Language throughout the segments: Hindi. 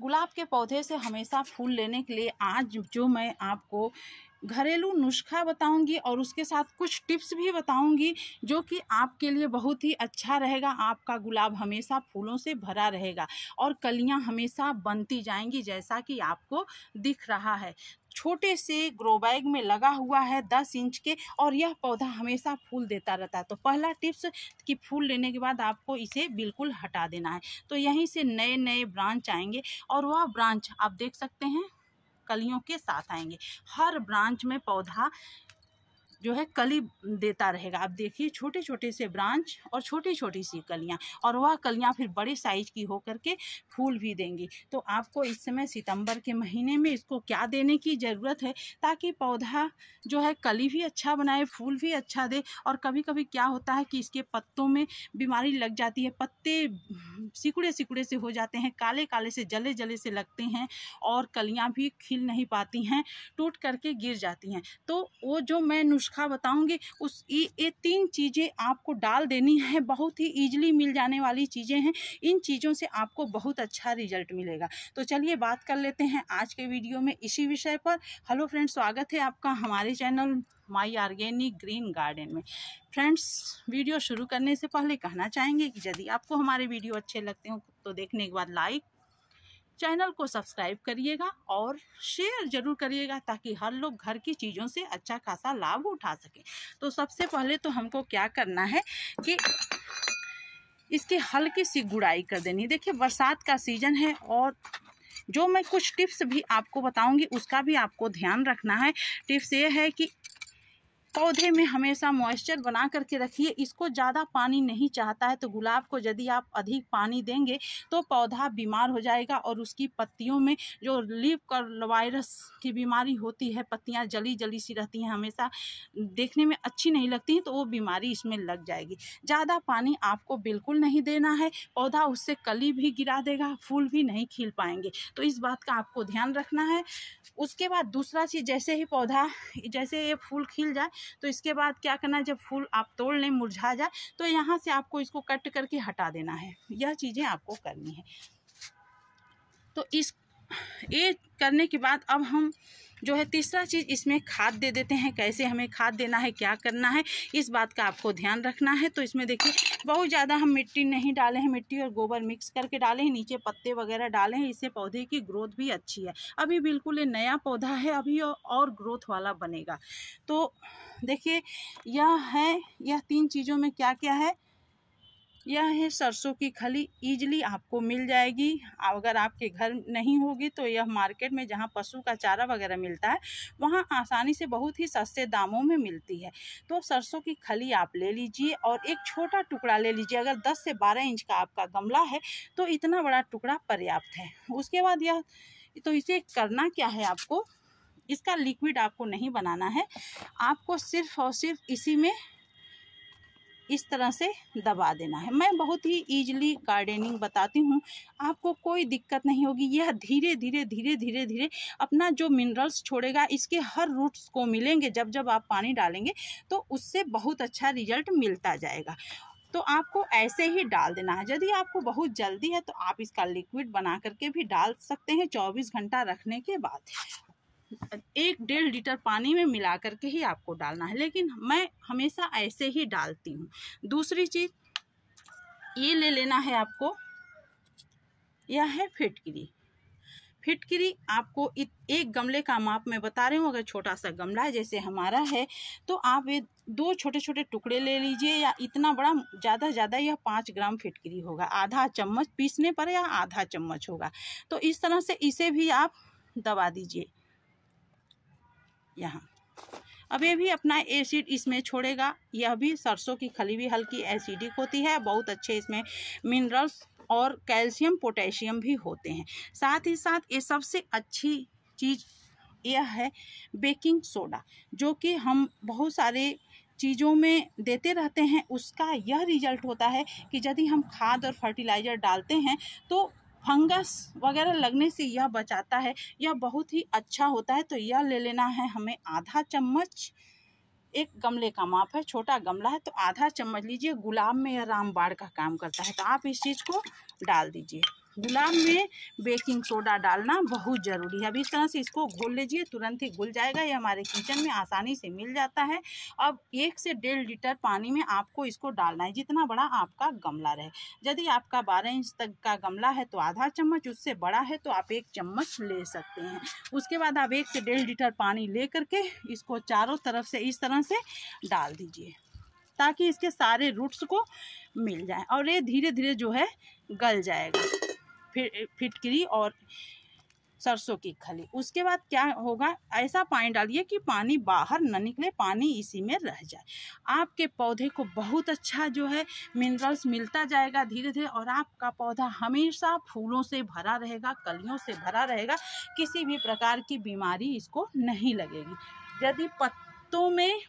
गुलाब के पौधे से हमेशा फूल लेने के लिए आज जो मैं आपको घरेलू नुस्खा बताऊंगी और उसके साथ कुछ टिप्स भी बताऊंगी जो कि आपके लिए बहुत ही अच्छा रहेगा आपका गुलाब हमेशा फूलों से भरा रहेगा और कलियां हमेशा बनती जाएंगी जैसा कि आपको दिख रहा है छोटे से ग्रो बैग में लगा हुआ है दस इंच के और यह पौधा हमेशा फूल देता रहता है तो पहला टिप्स कि फूल लेने के बाद आपको इसे बिल्कुल हटा देना है तो यहीं से नए नए ब्रांच आएंगे और वह ब्रांच आप देख सकते हैं कलियों के साथ आएंगे हर ब्रांच में पौधा जो है कली देता रहेगा आप देखिए छोटे छोटे से ब्रांच और छोटी छोटी सी कलियाँ और वह कलियाँ फिर बड़े साइज की हो करके फूल भी देंगी तो आपको इस समय सितंबर के महीने में इसको क्या देने की ज़रूरत है ताकि पौधा जो है कली भी अच्छा बनाए फूल भी अच्छा दे और कभी कभी क्या होता है कि इसके पत्तों में बीमारी लग जाती है पत्ते सिकुड़े सिकुड़े से हो जाते हैं काले काले से जले जले से लगते हैं और कलियाँ भी खिल नहीं पाती हैं टूट करके गिर जाती हैं तो वो जो मैं नुस्खा बताऊँगी उस ये तीन चीज़ें आपको डाल देनी है बहुत ही ईजिली मिल जाने वाली चीज़ें हैं इन चीज़ों से आपको बहुत अच्छा रिजल्ट मिलेगा तो चलिए बात कर लेते हैं आज के वीडियो में इसी विषय पर हेलो फ्रेंड स्वागत है आपका हमारे channel my organic green garden में फ्रेंड्स वीडियो शुरू करने से पहले कहना चाहेंगे कि यदि आपको हमारे वीडियो अच्छे लगते हो तो देखने के बाद लाइक चैनल को सब्सक्राइब करिएगा और शेयर जरूर करिएगा ताकि हर लोग घर की चीज़ों से अच्छा खासा लाभ उठा सकें तो सबसे पहले तो हमको क्या करना है कि इसकी हल्की सी गुड़ाई कर देनी देखिए बरसात का सीज़न है और जो मैं कुछ टिप्स भी आपको बताऊंगी उसका भी आपको ध्यान रखना है टिप्स ये है कि पौधे में हमेशा मॉइस्चर बना करके रखिए इसको ज़्यादा पानी नहीं चाहता है तो गुलाब को यदि आप अधिक पानी देंगे तो पौधा बीमार हो जाएगा और उसकी पत्तियों में जो लीव कर वायरस की बीमारी होती है पत्तियाँ जली जली सी रहती हैं हमेशा देखने में अच्छी नहीं लगती हैं तो वो बीमारी इसमें लग जाएगी ज़्यादा पानी आपको बिल्कुल नहीं देना है पौधा उससे कली भी गिरा देगा फूल भी नहीं खिल पाएंगे तो इस बात का आपको ध्यान रखना है उसके बाद दूसरा चीज़ जैसे ही पौधा जैसे ये फूल खिल जाए तो इसके बाद क्या करना जब फूल आप तोड़ लें मुरझा जाए तो यहाँ से आपको इसको कट करके हटा देना है यह चीज़ें आपको करनी है तो इस ये करने के बाद अब हम जो है तीसरा चीज़ इसमें खाद दे देते हैं कैसे हमें खाद देना है क्या करना है इस बात का आपको ध्यान रखना है तो इसमें देखिए बहुत ज़्यादा हम मिट्टी नहीं डाले हैं मिट्टी और गोबर मिक्स करके डाले हैं नीचे पत्ते वगैरह डाले हैं इससे पौधे की ग्रोथ भी अच्छी है अभी बिल्कुल ये नया पौधा है अभी और ग्रोथ वाला बनेगा तो देखिए यह है यह तीन चीज़ों में क्या क्या है यह है सरसों की खली ईजली आपको मिल जाएगी अगर आपके घर नहीं होगी तो यह मार्केट में जहाँ पशु का चारा वगैरह मिलता है वहाँ आसानी से बहुत ही सस्ते दामों में मिलती है तो सरसों की खली आप ले लीजिए और एक छोटा टुकड़ा ले लीजिए अगर 10 से 12 इंच का आपका गमला है तो इतना बड़ा टुकड़ा पर्याप्त है उसके बाद यह तो इसे करना क्या है आपको इसका लिक्विड आपको नहीं बनाना है आपको सिर्फ और सिर्फ इसी में इस तरह से दबा देना है मैं बहुत ही ईजिली गार्डनिंग बताती हूँ आपको कोई दिक्कत नहीं होगी यह धीरे धीरे धीरे धीरे धीरे अपना जो मिनरल्स छोड़ेगा इसके हर रूट्स को मिलेंगे जब जब आप पानी डालेंगे तो उससे बहुत अच्छा रिजल्ट मिलता जाएगा तो आपको ऐसे ही डाल देना है यदि आपको बहुत जल्दी है तो आप इसका लिक्विड बना करके भी डाल सकते हैं 24 घंटा रखने के बाद एक डेढ़ लीटर पानी में मिला करके ही आपको डालना है लेकिन मैं हमेशा ऐसे ही डालती हूँ दूसरी चीज़ ये ले लेना है आपको यह है फिटकरी फिटकरी आपको एक गमले का माप मैं बता रही हूँ अगर छोटा सा गमला है जैसे हमारा है तो आप ये दो छोटे छोटे टुकड़े ले लीजिए या इतना बड़ा ज़्यादा से ज़्यादा यह पाँच ग्राम फिटकरी होगा आधा चम्मच पीसने पर या आधा चम्मच होगा तो इस तरह से इसे भी आप दबा दीजिए यहाँ अब ये भी अपना एसिड इसमें छोड़ेगा यह भी सरसों की खली भी हल्की एसिडिक होती है बहुत अच्छे इसमें मिनरल्स और कैल्शियम पोटेशियम भी होते हैं साथ ही साथ ये सबसे अच्छी चीज़ यह है बेकिंग सोडा जो कि हम बहुत सारे चीज़ों में देते रहते हैं उसका यह रिजल्ट होता है कि यदि हम खाद और फर्टिलाइज़र डालते हैं तो फंगस वगैरह लगने से यह बचाता है यह बहुत ही अच्छा होता है तो यह ले लेना है हमें आधा चम्मच एक गमले का माप है छोटा गमला है तो आधा चम्मच लीजिए गुलाब में या रामबाड़ का काम करता है तो आप इस चीज़ को डाल दीजिए गुलाब में बेकिंग सोडा डालना बहुत ज़रूरी है अब इस तरह से इसको घोल लीजिए तुरंत ही घुल जाएगा ये हमारे किचन में आसानी से मिल जाता है अब एक से डेढ़ लीटर पानी में आपको इसको डालना है जितना बड़ा आपका गमला रहे यदि आपका बारह इंच तक का गमला है तो आधा चम्मच उससे बड़ा है तो आप एक चम्मच ले सकते हैं उसके बाद आप एक से डेढ़ लीटर पानी ले करके इसको चारों तरफ से इस तरह से डाल दीजिए ताकि इसके सारे रूट्स को मिल जाए और ये धीरे धीरे जो है गल जाएगा फिट फिटकरी और सरसों की खली उसके बाद क्या होगा ऐसा पानी डालिए कि पानी बाहर न निकले पानी इसी में रह जाए आपके पौधे को बहुत अच्छा जो है मिनरल्स मिलता जाएगा धीरे धीरे और आपका पौधा हमेशा फूलों से भरा रहेगा कलियों से भरा रहेगा किसी भी प्रकार की बीमारी इसको नहीं लगेगी यदि पत्तों में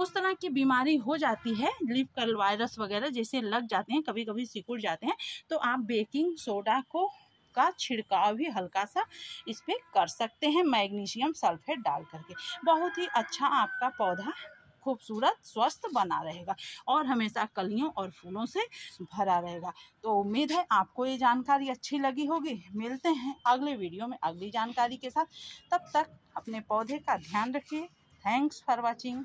उस तरह की बीमारी हो जाती है लिप कल वायरस वगैरह जैसे लग जाते हैं कभी कभी सिकुड़ जाते हैं तो आप बेकिंग सोडा को का छिड़काव भी हल्का सा इस पर कर सकते हैं मैग्नीशियम सल्फेट डाल करके बहुत ही अच्छा आपका पौधा खूबसूरत स्वस्थ बना रहेगा और हमेशा कलियों और फूलों से भरा रहेगा तो उम्मीद है आपको ये जानकारी अच्छी लगी होगी मिलते हैं अगले वीडियो में अगली जानकारी के साथ तब तक अपने पौधे का ध्यान रखिए थैंक्स फॉर वॉचिंग